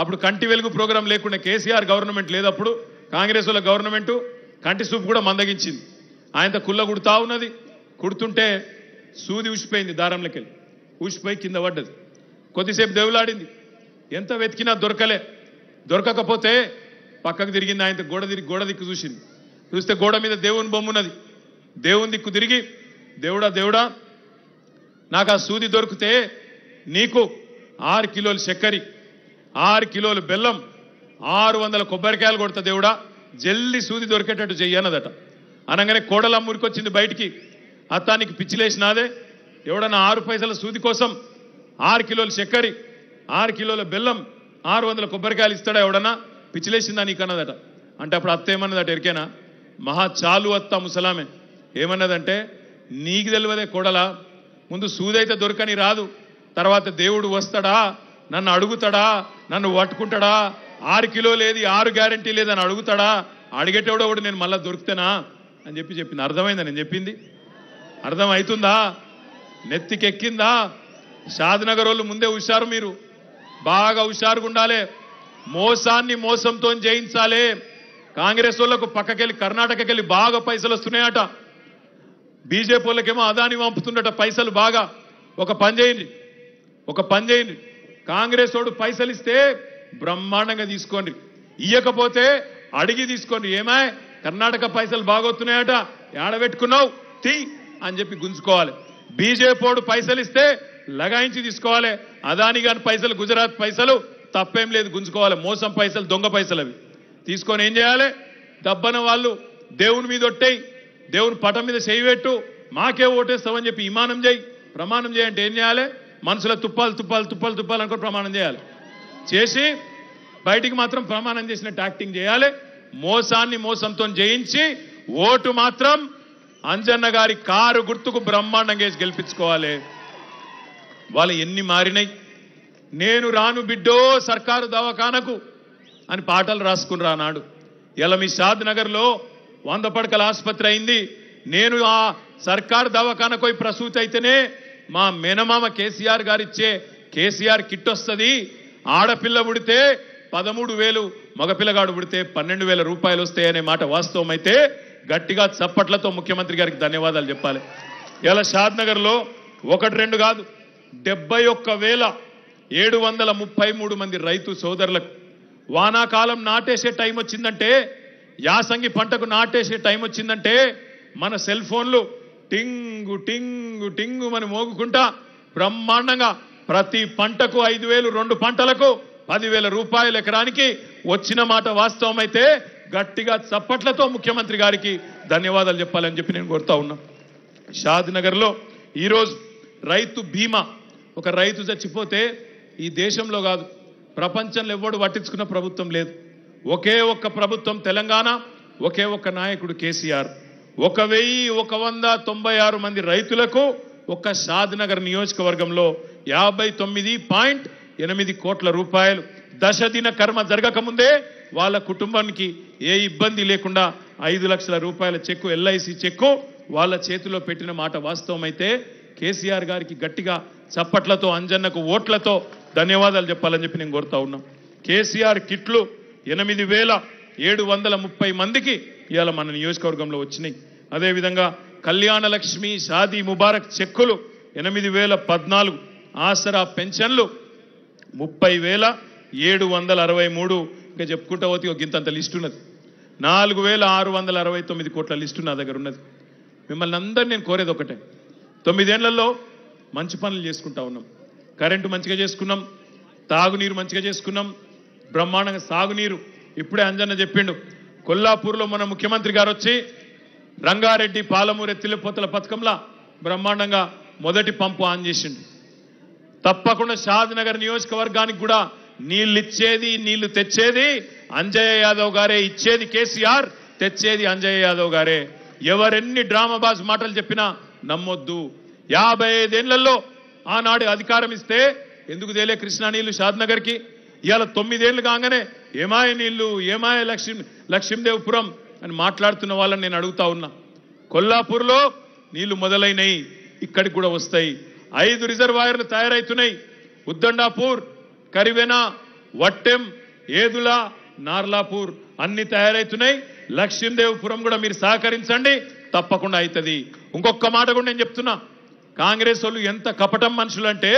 అప్పుడు కంటి వెలుగు ప్రోగ్రాం లేకుండా కేసీఆర్ గవర్నమెంట్ లేదప్పుడు కాంగ్రెస్ వాళ్ళ గవర్నమెంటు కంటి సూపు కూడా మందగించింది ఆయనతో కుల్ల కుడుతా ఉన్నది కుడుతుంటే సూది ఊసిపోయింది దారంలోకి వెళ్ళి ఊసిపోయి కింద పడ్డది కొద్దిసేపు దేవులాడింది ఎంత వెతికినా దొరకలే దొరకకపోతే పక్కకు తిరిగింది ఆయన గోడ తిరిగి గోడ దిక్కు చూసింది చూస్తే గోడ మీద దేవుని బొమ్మ ఉన్నది దేవుని దిక్కు తిరిగి దేవుడా దేవుడా నాకు ఆ సూది దొరికితే నీకు ఆరు కిలోలు చక్కెరి ఆరు కిలోలు బెల్లం ఆరు వందల కొబ్బరికాయలు కొడతా దేవుడా జల్లి సూది దొరికేటట్టు చెయ్యనదట అనగానే కోడలమ్మూరికి వచ్చింది బయటికి అత్తానికి పిచ్చిలేసినాదే ఎవడన్నా ఆరు పైసల సూది కోసం ఆరు కిలోలు చక్కెరి ఆరు కిలోల బెల్లం ఆరు వందల కొబ్బరికాయలు ఇస్తాడా ఎవడన్నా పిచ్చిలేసిందా నీకన్నదట అంటే అప్పుడు అత్త ఏమన్నదట ఎరికేనా మహా చాలు అత్త ముసలామే ఏమన్నదంటే నీకు తెలియదే కొడల ముందు సూదైతే దొరకని రాదు తర్వాత దేవుడు వస్తాడా నన్ను అడుగుతాడా నన్ను పట్టుకుంటాడా ఆరు కిలో లేదు ఆరు గ్యారంటీ లేదని అడుగుతాడా అడిగేటోడోడు నేను మళ్ళీ దొరుకుతానా అని చెప్పి చెప్పింది అర్థమైందా నేను చెప్పింది అర్థం అవుతుందా నెత్తికెక్కిందా షాద్నగర్ వాళ్ళు ముందే హుషారు మీరు బాగా హుషారుగా ఉండాలి మోసాన్ని మోసంతో జయించాలి కాంగ్రెస్ వాళ్ళకు పక్కకెళ్ళి కర్ణాటకకెళ్ళి బాగా పైసలు వస్తున్నాయట బీజేపీ వాళ్ళకేమో అదాని పంపుతుండట పైసలు బాగా ఒక పని చేయండి ఒక పని చేయండి కాంగ్రెస్ వాడు పైసలు ఇస్తే బ్రహ్మాండంగా తీసుకోండి ఇయ్యకపోతే అడిగి తీసుకోండి ఏమాయ్ కర్ణాటక పైసలు బాగొస్తున్నాయట ఏడబెట్టుకున్నావు తీ అని చెప్పి గుంజుకోవాలి బీజేపీ వాడు పైసలు ఇస్తే లగాయించి తీసుకోవాలి అదాని గారి పైసలు గుజరాత్ పైసలు తప్పేం లేదు గుంజుకోవాలి మోసం పైసలు దొంగ పైసలు అవి తీసుకొని ఏం చేయాలి దబ్బన వాళ్ళు దేవుని మీద ఒట్టేయి దేవుని పటం మీద చేయబెట్టు మాకే ఓటేస్తామని చెప్పి ఇమానం చేయి ప్రమాణం చేయంటే ఏం చేయాలి మనసులో తుప్పాలు తుప్పాలు తుప్పాలు తుప్పాలు అనుకో ప్రమాణం చేయాలి చేసి బయటికి మాత్రం ప్రమాణం చేసినట్టు యాక్టింగ్ చేయాలి మోసాన్ని మోసంతో జయించి ఓటు మాత్రం అంజన్న గారి కారు గుర్తుకు బ్రహ్మాండంగా వేసి గెలిపించుకోవాలి వాళ్ళ ఎన్ని మారినాయి నేను రాను బిడ్డో సర్కారు దవాఖానకు అని పాటలు రాసుకుని రానాడు ఇలా మీ షాద్ నగర్లో వంద పడకల ఆసుపత్రి అయింది నేను ఆ సర్కార్ దవాఖానకు పోయి ప్రసూతి అయితేనే మా మేనమామ కేసీఆర్ గారిచ్చే కేసీఆర్ కిట్ వస్తుంది ఆడపిల్ల పుడితే పదమూడు వేలు మగపిల్లగాడు పుడితే పన్నెండు వేల రూపాయలు వస్తాయనే మాట వాస్తవం అయితే గట్టిగా చప్పట్లతో ముఖ్యమంత్రి గారికి ధన్యవాదాలు చెప్పాలి ఇలా షాద్ నగర్లో ఒకటి రెండు కాదు డెబ్బై ఒక్క వేల ఏడు వందల ముప్పై మూడు మంది రైతు సోదరులకు వానాకాలం నాటేసే టైం వచ్చిందంటే యాసంగి పంటకు నాటేసే టైం వచ్చిందంటే మన సెల్ ఫోన్లు టింగు టింగు టింగు మనం మోగుకుంటా బ్రహ్మాండంగా ప్రతి పంటకు ఐదు వేలు రెండు పంటలకు పదివేల రూపాయల ఎకరానికి వచ్చిన మాట వాస్తవమైతే గట్టిగా చప్పట్లతో ముఖ్యమంత్రి గారికి ధన్యవాదాలు చెప్పాలని చెప్పి నేను కోరుతా ఉన్నా షాద్ నగర్లో ఈరోజు రైతు బీమా ఒక రైతు చచ్చిపోతే ఈ దేశంలో కాదు ప్రపంచంలో ఎవడు పట్టించుకున్న ప్రభుత్వం లేదు ఒకే ఒక్క ప్రభుత్వం తెలంగాణ ఒకే ఒక్క నాయకుడు కేసీఆర్ ఒక వెయ్యి ఒక వంద తొంభై ఆరు మంది రైతులకు ఒక్క నగర్ నియోజకవర్గంలో యాభై తొమ్మిది పాయింట్ ఎనిమిది కోట్ల రూపాయలు దశదిన కర్మ జరగకముందే వాళ్ళ కుటుంబానికి ఏ ఇబ్బంది లేకుండా ఐదు లక్షల రూపాయల చెక్కు ఎల్ఐసి చెక్కు వాళ్ళ చేతిలో పెట్టిన మాట వాస్తవమైతే కేసీఆర్ గారికి గట్టిగా చప్పట్లతో అంజన్నకు ఓట్లతో ధన్యవాదాలు చెప్పాలని చెప్పి నేను కోరుతా ఉన్నాం కేసీఆర్ కిట్లు ఎనిమిది వేల ఏడు వందల ముప్పై మందికి ఇవాళ మన నియోజకవర్గంలో వచ్చినాయి అదేవిధంగా కళ్యాణ లక్ష్మి షాదీ ముబారక్ చెక్కులు ఎనిమిది వేల పద్నాలుగు ఆసరా పెన్షన్లు ముప్పై వేల ఏడు వందల అరవై మూడు ఇంకా చెప్పుకుంటా పోతే ఒక ఇంతంత లిస్ట్ ఉన్నది నాలుగు వేల ఆరు వందల అరవై తొమ్మిది కోట్ల లిస్టు నా దగ్గర ఉన్నది మిమ్మల్ని అందరినీ నేను కోరేది ఒకటే తొమ్మిదేళ్లలో మంచి పనులు చేసుకుంటా ఉన్నాం కరెంటు మంచిగా చేసుకున్నాం తాగునీరు మంచిగా చేసుకున్నాం బ్రహ్మాండంగా సాగునీరు ఇప్పుడే అంజన్న చెప్పిండు కొల్లాపూర్లో మన ముఖ్యమంత్రి గారు వచ్చి రంగారెడ్డి పాలమూరె తిల్లిపోతల పథకంలో బ్రహ్మాండంగా మొదటి పంపు ఆన్ చేసిండు తప్పకుండా షాద్నగర్ నియోజకవర్గానికి కూడా నీళ్ళు ఇచ్చేది నీళ్లు తెచ్చేది అంజయ్య యాదవ్ గారే ఇచ్చేది కేసీఆర్ తెచ్చేది అంజయ్య యాదవ్ గారే ఎవరెన్ని డ్రామాబాజ్ మాటలు చెప్పినా నమ్మొద్దు యాభై ఐదేళ్లలో ఆనాడు అధికారం ఇస్తే ఎందుకు తేలే కృష్ణా నీళ్లు కి ఇవాళ తొమ్మిదేళ్లు కాగానే ఏమాయ నీళ్లు ఏమాయ లక్ష్మీ లక్ష్మీదేవపురం అని మాట్లాడుతున్న వాళ్ళని నేను అడుగుతా ఉన్నా కొల్లాపూర్లో నీళ్లు మొదలైనవి ఇక్కడికి కూడా వస్తాయి ఐదు రిజర్వాయర్లు తయారవుతున్నాయి ఉద్దండాపూర్ కరివెన వట్టెం ఏదుల నార్లాపూర్ అన్ని తయారవుతున్నాయి లక్ష్మీదేవపురం కూడా మీరు సహకరించండి తప్పకుండా అవుతుంది ఇంకొక మాట కూడా నేను చెప్తున్నా కాంగ్రెస్ వాళ్ళు ఎంత కపటం మనుషులంటే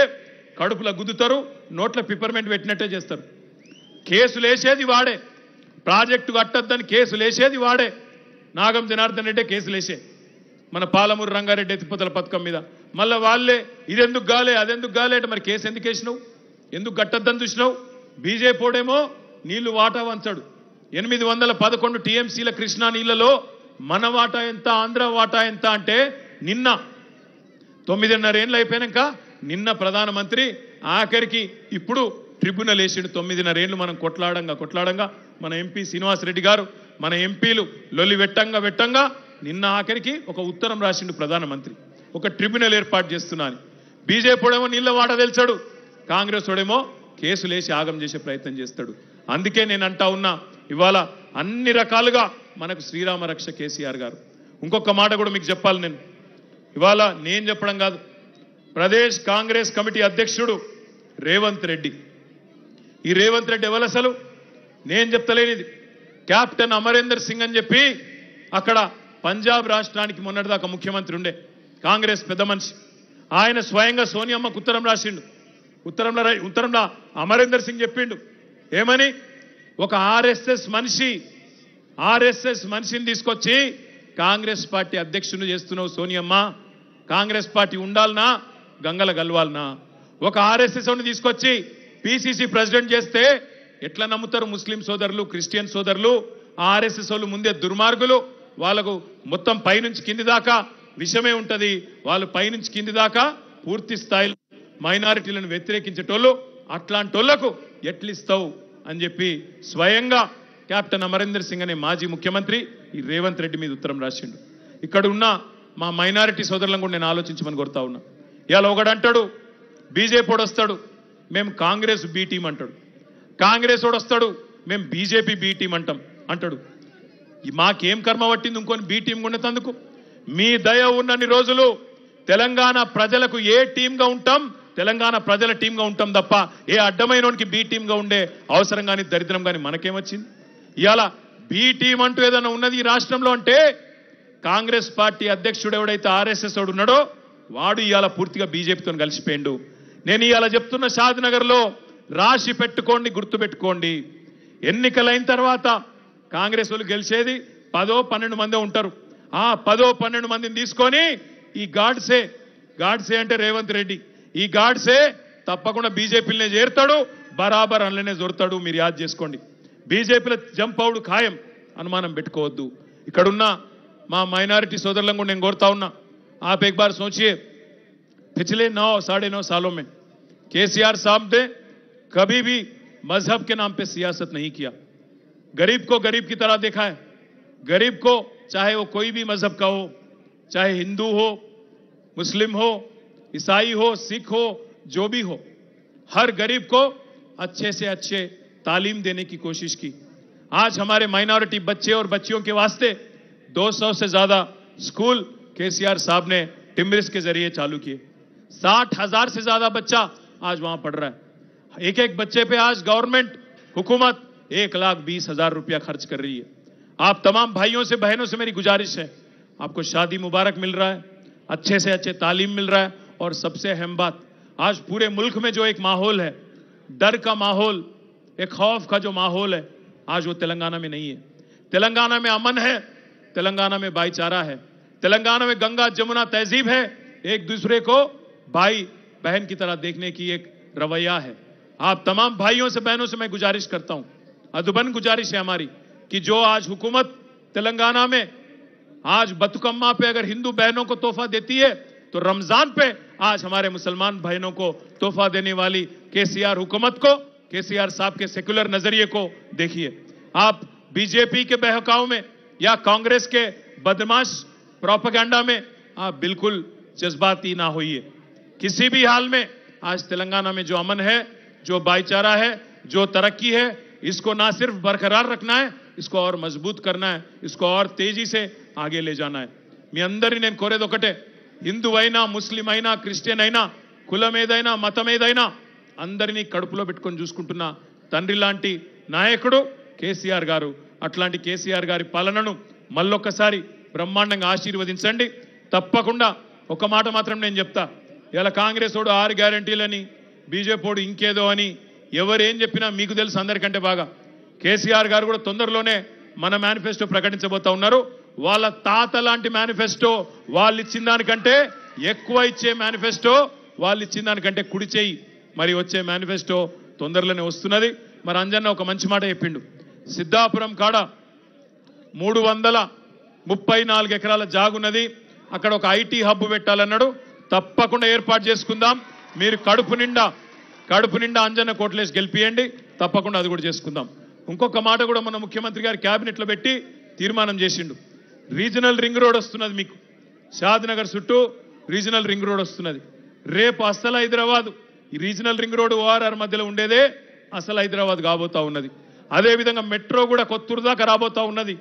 కడుపులో గుద్దుతారు నోట్ల పిపర్మెంట్ పెట్టినట్టే చేస్తారు కేసులు వేసేది వాడే ప్రాజెక్టు కట్టద్దని కేసు వేసేది వాడే నాగం జనార్దన్ రెడ్డి కేసు వేసే మన పాలమూరు రంగారెడ్డి ఎత్తిపోతల పథకం మీద మళ్ళీ వాళ్ళే ఎందుకు గాలే అదెందుకు గాలే అంటే మరి కేసు ఎందుకు వేసినావు ఎందుకు కట్టద్దని చూసినావు పోడేమో నీళ్లు వాటా వంచాడు ఎనిమిది వందల పదకొండు టీఎంసీల కృష్ణా నీళ్లలో మన వాటా ఎంత ఆంధ్ర వాటా ఎంత అంటే నిన్న తొమ్మిదిన్నర ఏళ్ళు అయిపోయాక నిన్న ప్రధానమంత్రి ఆఖరికి ఇప్పుడు ట్రిబ్యునల్ వేసిన తొమ్మిదిన్నర ఏళ్ళు మనం కొట్లాడంగా కొట్లాడంగా మన ఎంపీ శ్రీనివాస్ రెడ్డి గారు మన ఎంపీలు లొల్లి వెట్టంగా వెట్టంగా నిన్న ఆఖరికి ఒక ఉత్తరం రాసిండు ప్రధానమంత్రి ఒక ట్రిబ్యునల్ ఏర్పాటు చేస్తున్నాను బీజేపీడేమో నీళ్ళ వాట తెలిసాడు కాంగ్రెస్ వాడేమో కేసులు వేసి ఆగం చేసే ప్రయత్నం చేస్తాడు అందుకే నేను అంటా ఉన్నా ఇవాళ అన్ని రకాలుగా మనకు శ్రీరామరక్ష కేసీఆర్ గారు ఇంకొక మాట కూడా మీకు చెప్పాలి నేను ఇవాళ నేను చెప్పడం కాదు ప్రదేశ్ కాంగ్రెస్ కమిటీ అధ్యక్షుడు రేవంత్ రెడ్డి ఈ రేవంత్ రెడ్డి ఎవరు అసలు నేను చెప్తలేనిది క్యాప్టెన్ అమరేందర్ సింగ్ అని చెప్పి అక్కడ పంజాబ్ రాష్ట్రానికి మొన్నటిదాకా ముఖ్యమంత్రి ఉండే కాంగ్రెస్ పెద్ద మనిషి ఆయన స్వయంగా సోనియమ్మకు ఉత్తరం రాసిండు ఉత్తరంలో ఉత్తరంలో అమరేందర్ సింగ్ చెప్పిండు ఏమని ఒక ఆర్ఎస్ఎస్ మనిషి ఆర్ఎస్ఎస్ మనిషిని తీసుకొచ్చి కాంగ్రెస్ పార్టీ అధ్యక్షుని చేస్తున్నావు సోనియమ్మ కాంగ్రెస్ పార్టీ ఉండాలనా గంగల గల్వాలనా ఒక ఆర్ఎస్ఎస్ని తీసుకొచ్చి పిసిసి ప్రెసిడెంట్ చేస్తే ఎట్లా నమ్ముతారు ముస్లిం సోదరులు క్రిస్టియన్ సోదరులు ఆర్ఎస్ఎస్ వాళ్ళు ముందే దుర్మార్గులు వాళ్ళకు మొత్తం పైనుంచి కింది దాకా విషమే ఉంటుంది వాళ్ళు పైనుంచి కింది దాకా పూర్తి స్థాయిలో మైనారిటీలను వ్యతిరేకించేటోళ్ళు అట్లాంటి వాళ్లకు ఎట్లిస్తావు అని చెప్పి స్వయంగా కెప్టెన్ అమరేందర్ సింగ్ అనే మాజీ ముఖ్యమంత్రి ఈ రేవంత్ రెడ్డి మీద ఉత్తరం రాసిండు ఇక్కడ ఉన్న మా మైనారిటీ సోదరులను కూడా నేను ఆలోచించమని కొడతా ఉన్నా ఇవాళ అంటాడు బీజేపీ వస్తాడు మేము కాంగ్రెస్ బీ టీం అంటాడు కాంగ్రెస్ వస్తాడు మేము బీజేపీ బీ టీం అంటాం అంటాడు మాకేం కర్మ పట్టింది ఇంకొని బీ టీం ఉండేందుకు మీ దయ ఉన్నన్ని రోజులు తెలంగాణ ప్రజలకు ఏ టీంగా ఉంటాం తెలంగాణ ప్రజల టీంగా ఉంటాం తప్ప ఏ అడ్డమైనోనికి బీ టీంగా ఉండే అవసరం కానీ దరిద్రం కానీ మనకేమొచ్చింది ఇవాళ బీ టీం అంటూ ఏదైనా ఉన్నది ఈ రాష్ట్రంలో అంటే కాంగ్రెస్ పార్టీ అధ్యక్షుడు ఎవడైతే ఆర్ఎస్ఎస్ వాడు ఉన్నాడో వాడు ఇవాళ పూర్తిగా బీజేపీతో కలిసిపోయిండు నేను ఇవాళ చెప్తున్న షాద్నగర్లో రాసి పెట్టుకోండి గుర్తుపెట్టుకోండి ఎన్నికలైన తర్వాత కాంగ్రెస్ వాళ్ళు గెలిచేది పదో పన్నెండు మంది ఉంటారు ఆ పదో పన్నెండు మందిని తీసుకొని ఈ గాడ్సే గాడ్సే అంటే రేవంత్ రెడ్డి ఈ గాడ్సే తప్పకుండా బీజేపీనే చేరుతాడు బరాబర్ అందులోనే దొరుతాడు మీరు యాద్ చేసుకోండి बीजेपी జంప్ అవుడు ఖాయం అనుమానం పెట్టుకోవద్దు ఇక్కడున్న మా మైనారిటీ సోదరులను आप एक बार सोचिए पिछले नौ साढ़े नौ सालों में केसीआर साहब ने कभी भी मजहब के नाम पे सियासत नहीं किया गरीब को गरीब की तरह देखा है गरीब को चाहे वो कोई भी मजहब का हो चाहे हिंदू हो मुस्लिम हो ईसाई हो सिख हो जो भी हो हर गरीब को अच्छे से अच्छे तालीम देने की कोशिश की आज हमारे माइनॉरिटी बच्चे और बच्चियों के वास्ते 200 से ज़्यादा स्कूल केसीआर साहब ने टिमरिस के जरिए चालू किए साठ हजार से ज़्यादा बच्चा आज वहां पढ़ रहा है एक एक बच्चे पे आज गवर्नमेंट हुकूमत एक लाख बीस हजार रुपया खर्च कर रही है आप तमाम भाइयों से बहनों से मेरी गुजारिश है आपको शादी मुबारक मिल रहा है अच्छे से अच्छे तालीम मिल रहा है और सबसे अहम बात आज पूरे मुल्क में जो एक माहौल है डर का माहौल ये खौफ का जो माहौल है आज वो तेलंगाना में नहीं है तेलंगाना में अमन है तेलंगाना में भाईचारा है तेलंगाना में गंगा जमुना तहजीब है एक दूसरे को भाई बहन की तरह देखने की एक रवैया है आप तमाम भाइयों से बहनों से मैं गुजारिश करता हूं अदबन गुजारिश है हमारी कि जो आज हुकूमत तेलंगाना में आज बतुकम्मा पे अगर हिंदू बहनों को तोहफा देती है तो रमजान पे आज हमारे मुसलमान बहनों को तोहफा देने वाली केसीआर हुकूमत को केसीआर साहब के सेक्युलर नजरिए को देखिए आप बीजेपी के बहकाव में या कांग्रेस के बदमाश प्रोपागेंडा में आप बिल्कुल जज्बाती ना होइए किसी भी हाल में आज तेलंगाना में जो अमन है जो भाईचारा है जो तरक्की है इसको ना सिर्फ बरकरार रखना है इसको और मजबूत करना है इसको और तेजी से आगे ले जाना है మీ అందరినీ నేను కోరేది ఒకటే హిందువైనా ముస్లిం అయినా క్రిస్టియన్ అయినా కులం ఏదైనా మతం ఏదైనా అందరినీ కడుపులో పెట్టుకొని చూసుకుంటున్న తండ్రి లాంటి నాయకుడు కేసీఆర్ గారు అట్లాంటి కేసీఆర్ గారి పాలనను మళ్ళొక్కసారి బ్రహ్మాండంగా ఆశీర్వదించండి తప్పకుండా ఒక మాట మాత్రం నేను చెప్తా ఇలా కాంగ్రెస్ వాడు ఆరు గ్యారంటీలని బీజేపీ ఇంకేదో అని ఎవరేం చెప్పినా మీకు తెలుసు అందరికంటే బాగా కేసీఆర్ గారు కూడా తొందరలోనే మన మేనిఫెస్టో ప్రకటించబోతా ఉన్నారు వాళ్ళ తాత లాంటి మేనిఫెస్టో వాళ్ళు ఇచ్చిన దానికంటే ఎక్కువ ఇచ్చే మేనిఫెస్టో వాళ్ళు ఇచ్చిన దానికంటే కుడి చేయి మరి వచ్చే మేనిఫెస్టో తొందరలోనే వస్తున్నది మరి అంజన్న ఒక మంచి మాట చెప్పిండు సిద్ధాపురం కాడ మూడు వందల ముప్పై నాలుగు ఎకరాల జాగున్నది అక్కడ ఒక ఐటీ హబ్ పెట్టాలన్నాడు తప్పకుండా ఏర్పాటు చేసుకుందాం మీరు కడుపు నిండా కడుపు నిండా అంజన్న కోట్లేసి గెలిపియండి తప్పకుండా అది కూడా చేసుకుందాం ఇంకొక మాట కూడా మన ముఖ్యమంత్రి గారు క్యాబినెట్లో పెట్టి తీర్మానం చేసిండు రీజనల్ రింగ్ రోడ్ వస్తున్నది మీకు షాద్నగర్ చుట్టూ రీజనల్ రింగ్ రోడ్ వస్తున్నది రేపు అస్సలు హైదరాబాదు ఈ రీజనల్ రింగ్ రోడ్ ఓఆర్ఆర్ మధ్యలో ఉండేదే అసలు హైదరాబాద్ కాబోతా ఉన్నది అదేవిధంగా మెట్రో కూడా కొత్తూరు దాకా రాబోతా ఉన్నది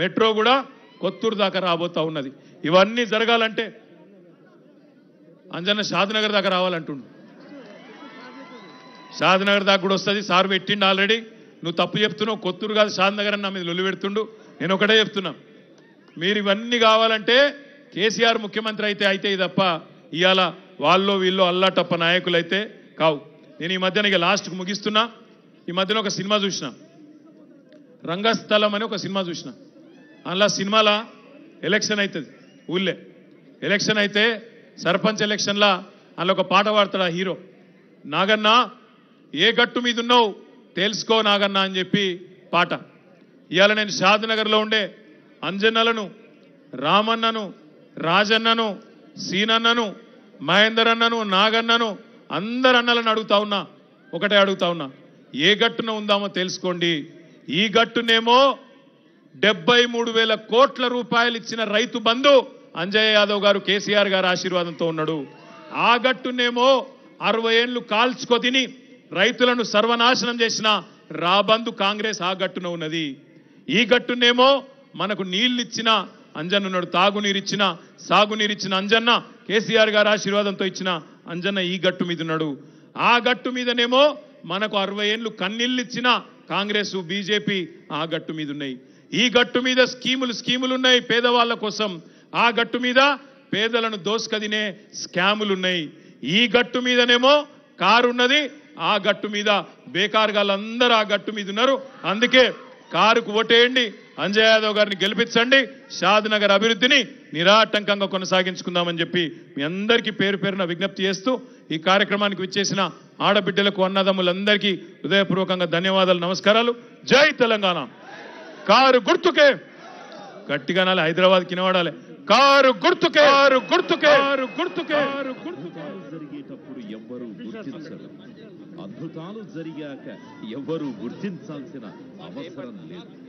మెట్రో కూడా కొత్తూరు దాకా రాబోతా ఉన్నది ఇవన్నీ జరగాలంటే అంజన్న షాద్నగర్ దాకా రావాలంటుండు షాద్నగర్ దాకా కూడా వస్తుంది సార్ పెట్టిండు ఆల్రెడీ నువ్వు తప్పు చెప్తున్నావు కొత్తూరు కాదు షాద్నగర్ అన్న మీద లొల్లు పెడుతుండు నేను ఒకటే చెప్తున్నా మీరు ఇవన్నీ కావాలంటే కేసీఆర్ ముఖ్యమంత్రి అయితే అయితే తప్ప ఇవాళ వాళ్ళు వీళ్ళు అల్లాటప్ప నాయకులైతే కావు నేను ఈ మధ్యన ఇక లాస్ట్కి ముగిస్తున్నా ఈ మధ్యన ఒక సినిమా చూసిన రంగస్థలం అని ఒక సినిమా చూసిన అందులో సినిమాల ఎలక్షన్ అవుతుంది ఊళ్ళే ఎలక్షన్ అయితే సర్పంచ్ ఎలక్షన్లా అందులో ఒక పాట పాడతాడు ఆ హీరో నాగన్న ఏ గట్టు మీద ఉన్నావు తెలుసుకో నాగన్న అని చెప్పి పాట ఇవాళ నేను షాద్నగర్లో ఉండే అంజన్నలను రామన్నను రాజన్నను సీనన్నను మహేందర్ అన్నను నాగన్నను అందరు అన్నలను అడుగుతా ఉన్నా ఒకటే అడుగుతా ఉన్నా ఏ గట్టున ఉందామో తెలుసుకోండి ఈ గట్టునేమో డెబ్బై మూడు వేల కోట్ల రూపాయలు ఇచ్చిన రైతు బంధు అంజయ్ యాదవ్ గారు కేసీఆర్ గారు ఆశీర్వాదంతో ఉన్నాడు ఆ గట్టునేమో అరవై ఏళ్ళు కాల్చుకో తిని రైతులను సర్వనాశనం చేసిన రాబందు కాంగ్రెస్ ఆ గట్టున ఉన్నది ఈ గట్టునేమో మనకు నీళ్ళు ఇచ్చిన అంజన్న ఉన్నాడు తాగునీరిచ్చిన సాగునీరిచ్చిన అంజన్న కేసీఆర్ గారు ఆశీర్వాదంతో ఇచ్చిన అంజన్న ఈ గట్టు మీద ఉన్నాడు ఆ గట్టు మీదనేమో మనకు అరవై ఏళ్ళు కన్నీళ్ళు ఇచ్చిన కాంగ్రెస్ బీజేపీ ఆ గట్టు మీద ఉన్నాయి ఈ గట్టు మీద స్కీములు స్కీములు ఉన్నాయి పేదవాళ్ళ కోసం ఆ గట్టు మీద పేదలను దోసుకదినే స్కాములు ఉన్నాయి ఈ గట్టు మీదనేమో కారున్నది ఆ గట్టు మీద గాలందరూ ఆ గట్టు మీద ఉన్నారు అందుకే కారుకు ఓటేయండి అంజయ్ యాదవ్ గారిని గెలిపించండి షాద్నగర్ అభివృద్ధిని నిరాటంకంగా కొనసాగించుకుందామని చెప్పి మీ అందరికీ పేరు పేరున విజ్ఞప్తి చేస్తూ ఈ కార్యక్రమానికి విచ్చేసిన ఆడబిడ్డలకు అన్నదమ్ములందరికీ హృదయపూర్వకంగా ధన్యవాదాలు నమస్కారాలు జై తెలంగాణ కారు గుర్తుకే గట్టిగా నాలి హైదరాబాద్ కినవాడాలి కారు గుర్తుకే కారు గుర్తుకే కారు గుర్తుకే కారు గుర్తుకే జరిగేటప్పుడు ఎవ్వరూ గుర్తించరు అద్భుతాలు జరిగాక ఎవ్వరూ గుర్తించాల్సిన అవసరం లేదు